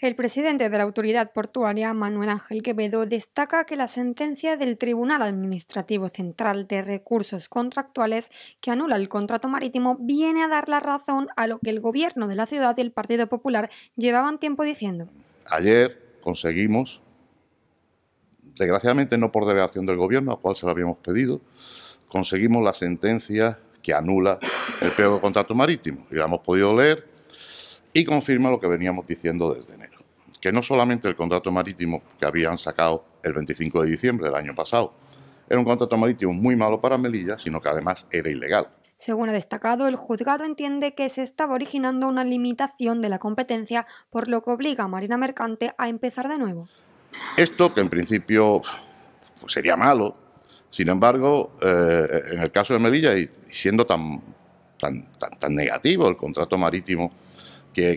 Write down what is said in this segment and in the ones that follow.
El presidente de la autoridad portuaria, Manuel Ángel Quevedo, destaca que la sentencia del Tribunal Administrativo Central de Recursos Contractuales que anula el contrato marítimo viene a dar la razón a lo que el Gobierno de la ciudad y el Partido Popular llevaban tiempo diciendo. Ayer conseguimos, desgraciadamente no por delegación del Gobierno, a cual se lo habíamos pedido, conseguimos la sentencia que anula el peor contrato marítimo y la hemos podido leer y confirma lo que veníamos diciendo desde enero, que no solamente el contrato marítimo que habían sacado el 25 de diciembre del año pasado era un contrato marítimo muy malo para Melilla, sino que además era ilegal. Según ha destacado, el juzgado entiende que se estaba originando una limitación de la competencia, por lo que obliga a Marina Mercante a empezar de nuevo. Esto, que en principio pues, sería malo, sin embargo, eh, en el caso de Melilla, y siendo tan, tan, tan negativo el contrato marítimo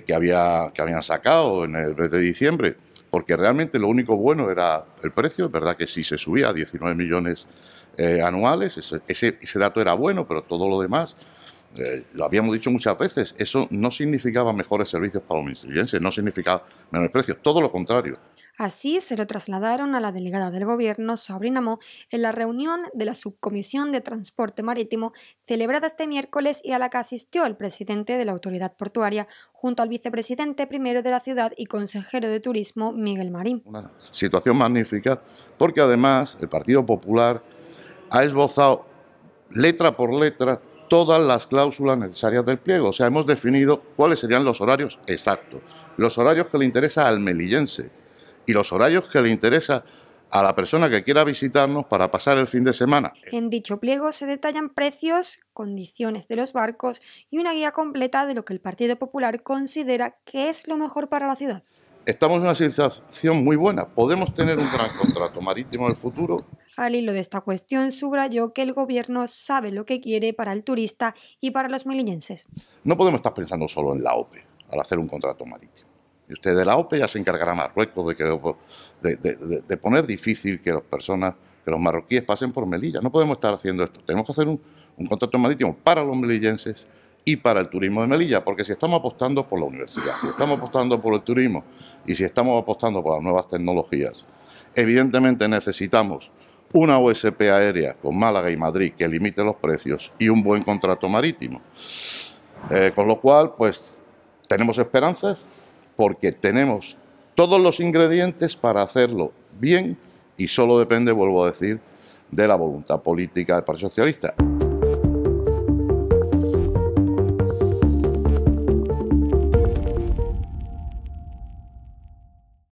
que, había, que habían sacado en el mes de diciembre, porque realmente lo único bueno era el precio, es verdad que sí se subía a 19 millones eh, anuales, ese, dato era bueno, pero todo lo demás, eh, lo habíamos dicho muchas veces, eso no significaba mejores servicios para los ministerios, no significaba menores precios, todo lo contrario. Así se lo trasladaron a la delegada del gobierno, Sabrina Mo, en la reunión de la Subcomisión de Transporte Marítimo celebrada este miércoles y a la que asistió el presidente de la autoridad portuaria junto al vicepresidente primero de la ciudad y consejero de turismo, Miguel Marín. Una situación magnífica porque además el Partido Popular ha esbozado letra por letra todas las cláusulas necesarias del pliego. O sea, hemos definido cuáles serían los horarios exactos, los horarios que le interesa al melillense y los horarios que le interesa a la persona que quiera visitarnos para pasar el fin de semana. En dicho pliego se detallan precios, condiciones de los barcos y una guía completa de lo que el Partido Popular considera que es lo mejor para la ciudad. Estamos en una situación muy buena. Podemos tener un gran contrato marítimo en el futuro. Al hilo de esta cuestión, subrayó que el gobierno sabe lo que quiere para el turista y para los melillenses. No podemos estar pensando solo en la OPE al hacer un contrato marítimo. Y usted de la OPE ya se encargará Marruecos de, que, de, poner difícil que las personas, que los marroquíes pasen por Melilla. No podemos estar haciendo esto. Tenemos que hacer un, contrato marítimo para los melillenses y para el turismo de Melilla, porque si estamos apostando por la universidad, si estamos apostando por el turismo y si estamos apostando por las nuevas tecnologías, evidentemente necesitamos una OSP aérea con Málaga y Madrid que limite los precios y un buen contrato marítimo. Eh, con lo cual, pues, tenemos esperanzas, porque tenemos todos los ingredientes para hacerlo bien y solo depende, vuelvo a decir, de la voluntad política del Partido Socialista.